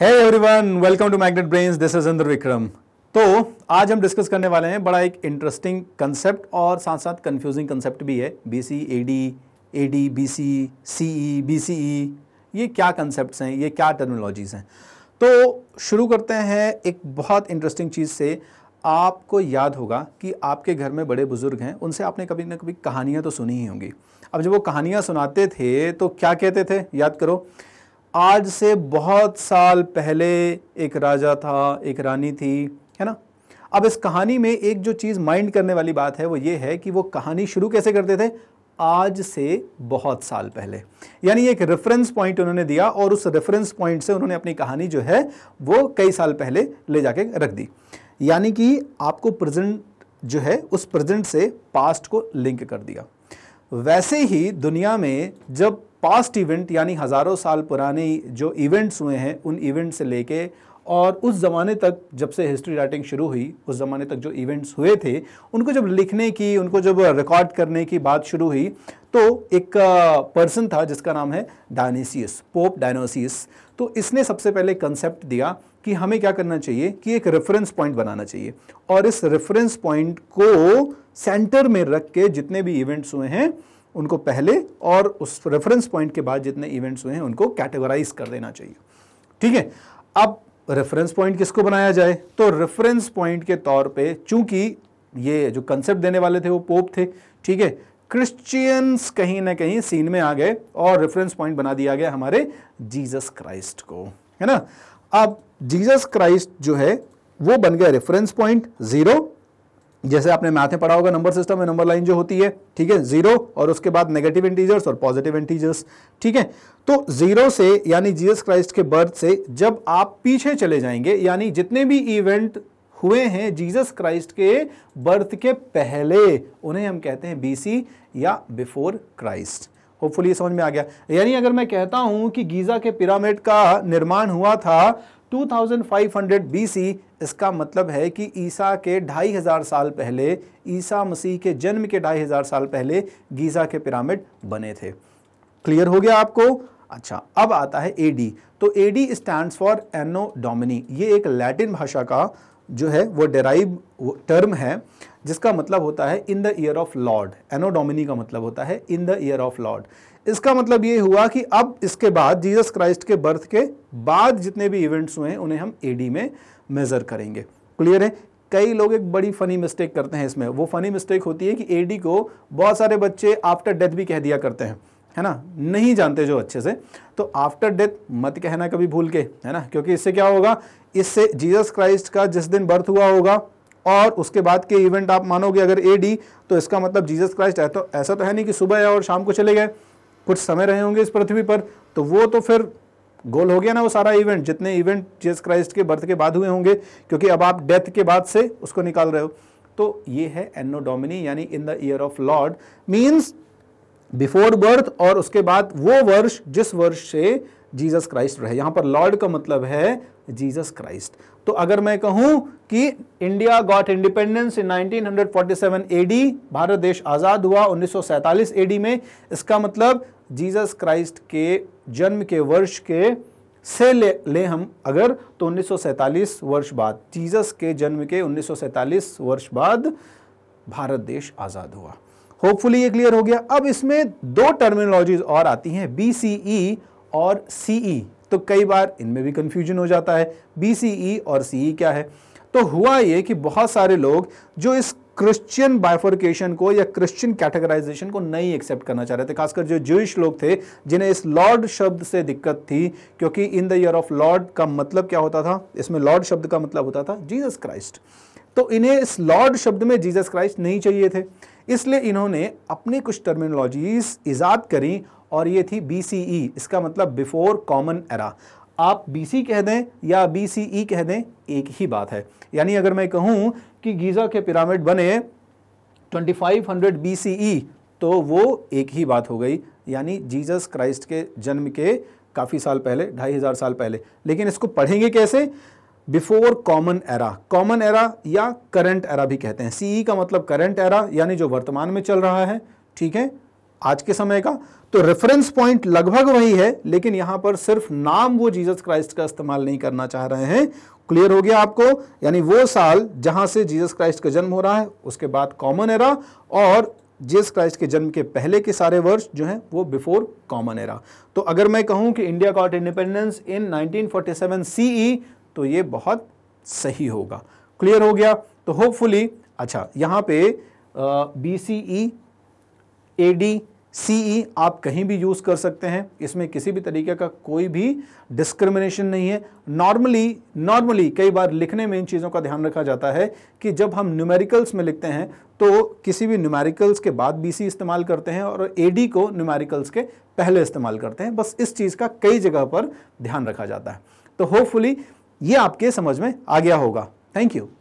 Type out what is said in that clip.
है everyone welcome to magnet brains this is Indra Vikram तो आज हम डिस्कस करने वाले हैं बड़ा एक इंटरेस्टिंग कंसेप्ट और साथ साथ कंफ्यूजिंग कंसेप्ट भी है B C A D A D B C C E B C E ये क्या कंसेप्ट हैं ये क्या टर्मिनोलॉजीज़ हैं तो शुरू करते हैं एक बहुत इंटरेस्टिंग चीज़ से आपको याद होगा कि आपके घर में बड़े बुज़ुर्ग हैं उनसे आपने कभी ना कभी कहानियाँ तो सुनी ही होंगी अब जब वो कहानियाँ सुनाते थे तो क्या कहते थे याद करो आज से बहुत साल पहले एक राजा था एक रानी थी है ना अब इस कहानी में एक जो चीज़ माइंड करने वाली बात है वो ये है कि वो कहानी शुरू कैसे करते थे आज से बहुत साल पहले यानी एक रेफरेंस पॉइंट उन्होंने दिया और उस रेफरेंस पॉइंट से उन्होंने अपनी कहानी जो है वो कई साल पहले ले जाके रख दी यानी कि आपको प्रेजेंट जो है उस प्रेजेंट से पास्ट को लिंक कर दिया वैसे ही दुनिया में जब पास्ट इवेंट यानी हज़ारों साल पुराने जो इवेंट्स हुए हैं उन इवेंट से लेके और उस ज़माने तक जब से हिस्ट्री राइटिंग शुरू हुई उस ज़माने तक जो इवेंट्स हुए थे उनको जब लिखने की उनको जब रिकॉर्ड करने की बात शुरू हुई तो एक पर्सन था जिसका नाम है डायनेसियस पोप डायनोसियस तो इसने सबसे पहले कंसेप्ट दिया कि हमें क्या करना चाहिए कि एक रेफरेंस पॉइंट बनाना चाहिए और इस रेफरेंस पॉइंट को सेंटर में रख के जितने भी इवेंट्स हुए हैं उनको पहले और उस रेफरेंस पॉइंट के बाद जितने इवेंट्स हुए हैं उनको कैटेगराइज कर देना चाहिए ठीक है अब रेफरेंस पॉइंट किसको बनाया जाए तो रेफरेंस पॉइंट के तौर पे चूंकि ये जो कंसेप्ट देने वाले थे वो पोप थे ठीक है क्रिश्चियंस कहीं ना कहीं सीन में आ गए और रेफरेंस पॉइंट बना दिया गया हमारे जीसस क्राइस्ट को है ना अब जीसस क्राइस्ट जो है वो बन गया रेफरेंस पॉइंट जीरो जैसे आपने मैथ में पढ़ा होगा नंबर सिस्टम में नंबर लाइन जो होती है ठीक है जीरो और उसके बाद नेगेटिव इंटीजर्स और पॉजिटिव इंटीजर्स ठीक है तो जीरो से यानी जीसस क्राइस्ट के बर्थ से जब आप पीछे चले जाएंगे यानी जितने भी इवेंट हुए हैं जीसस क्राइस्ट के बर्थ के पहले उन्हें हम कहते हैं बी या बिफोर क्राइस्ट होपफुली समझ में आ गया यानी अगर मैं कहता हूं कि गीज़ा के पिरामिड का निर्माण हुआ था 2500 BC इसका मतलब है कि ईसा के ढाई हज़ार साल पहले ईसा मसीह के जन्म के ढाई हज़ार साल पहले गीज़ा के पिरामिड बने थे क्लियर हो गया आपको अच्छा अब आता है AD. तो D stand for anno domini ये एक लैटिन भाषा का जो है वो डेराइव टर्म है जिसका मतलब होता है in the year of lord anno domini का मतलब होता है in the year of lord इसका मतलब ये हुआ कि अब इसके बाद जीसस क्राइस्ट के बर्थ के बाद जितने भी इवेंट्स हुए हैं उन्हें हम एडी में मेज़र करेंगे क्लियर है कई लोग एक बड़ी फनी मिस्टेक करते हैं इसमें वो फनी मिस्टेक होती है कि एडी को बहुत सारे बच्चे आफ्टर डेथ भी कह दिया करते हैं है ना नहीं जानते जो अच्छे से तो आफ्टर डेथ मत कहना कभी भूल के है ना क्योंकि इससे क्या होगा इससे जीसस क्राइस्ट का जिस दिन बर्थ हुआ होगा और उसके बाद के इवेंट आप मानोगे अगर ए डी तो इसका मतलब जीसस क्राइस्ट है तो ऐसा तो है नहीं कि सुबह और शाम को चले गए कुछ समय रहे होंगे इस पृथ्वी पर तो वो तो फिर गोल हो गया ना वो सारा इवेंट जितने इवेंट जीसस क्राइस्ट के बर्थ के बाद हुए होंगे क्योंकि अब आप डेथ के बाद से उसको निकाल रहे हो तो ये है एनो डोमिनी यानी in the year of lord means before birth और उसके बाद वो वर्ष जिस वर्ष से जीसस क्राइस्ट रहे यहाँ पर लॉर्ड का मतलब है जीसस क्राइस्ट तो अगर मैं कहूं कि India got independence in 1947 AD Bharat देश आज़ाद हुआ 1947 एडी में इसका मतलब जीसस क्राइस्ट के जन्म के वर्ष के से ले ले हम अगर तो 1947 वर्ष बाद जीसस के जन्म के 1947 वर्ष बाद भारत देश आज़ाद हुआ होपफुली ये क्लियर हो गया अब इसमें दो टर्मिनोलॉजीज और आती हैं बी e और सीई तो कई बार इनमें भी कन्फ्यूजन हो जाता है बी सी ई और सी ई e क्या है तो हुआ ये कि बहुत सारे लोग जो इस क्रिश्चियन बाइफोर्केशन को या क्रिश्चियन कैटेगराइजेशन को नहीं एक्सेप्ट करना चाह रहे थे खासकर जो जूश लोग थे जिन्हें इस लॉर्ड शब्द से दिक्कत थी क्योंकि in the year of lord का मतलब क्या होता था इसमें लॉर्ड शब्द का मतलब होता था जीसस क्राइस्ट तो इन्हें इस लॉर्ड शब्द में जीसस क्राइस्ट नहीं चाहिए थे इसलिए इन्होंने अपनी कुछ टर्मिनोलॉजीज ईजाद करी और ये थी बी सी ई इसका मतलब बिफोर कॉमन एरा आप बी सी कह दें या बी सी ई कह दें एक ही बात है यानी अगर मैं कहूँ कि गीज़ा के पिरामिड बने 2500 बीसीई e, तो वो एक ही बात हो गई यानी जीसस क्राइस्ट के जन्म के काफ़ी साल पहले ढाई हज़ार साल पहले लेकिन इसको पढ़ेंगे कैसे before common era common era या करंट एरा भी कहते हैं सीई e का मतलब करंट एरा यानी जो वर्तमान में चल रहा है ठीक है आज के समय का तो रेफरेंस पॉइंट लगभग वही है लेकिन यहां पर सिर्फ नाम वो जीसस क्राइस्ट का इस्तेमाल नहीं करना चाह रहे हैं क्लियर हो गया आपको यानी वो साल जहां से जीसस क्राइस्ट का जन्म हो रहा है उसके बाद कॉमन एरा और जीसस क्राइस्ट के जन्म के पहले के सारे वर्ष जो हैं वो बिफोर कॉमन एरा तो अगर मैं कहूं कि India got independence in nineteen CE तो ये बहुत सही होगा क्लियर हो गया तो होपफुली अच्छा यहां पर B C E A D C ई आप कहीं भी यूज़ कर सकते हैं इसमें किसी भी तरीके का कोई भी डिस्क्रिमिनेशन नहीं है नॉर्मली नॉर्मली कई बार लिखने में इन चीज़ों का ध्यान रखा जाता है कि जब हम न्यूमेरिकल्स में लिखते हैं तो किसी भी न्यूमेरिकल्स के बाद बी सी इस्तेमाल करते हैं और ए डी को न्यूमेरिकल्स के पहले इस्तेमाल करते हैं बस इस चीज़ का कई जगह पर ध्यान रखा जाता है तो होपफुली ये आपके समझ में आ गया होगा थैंक यू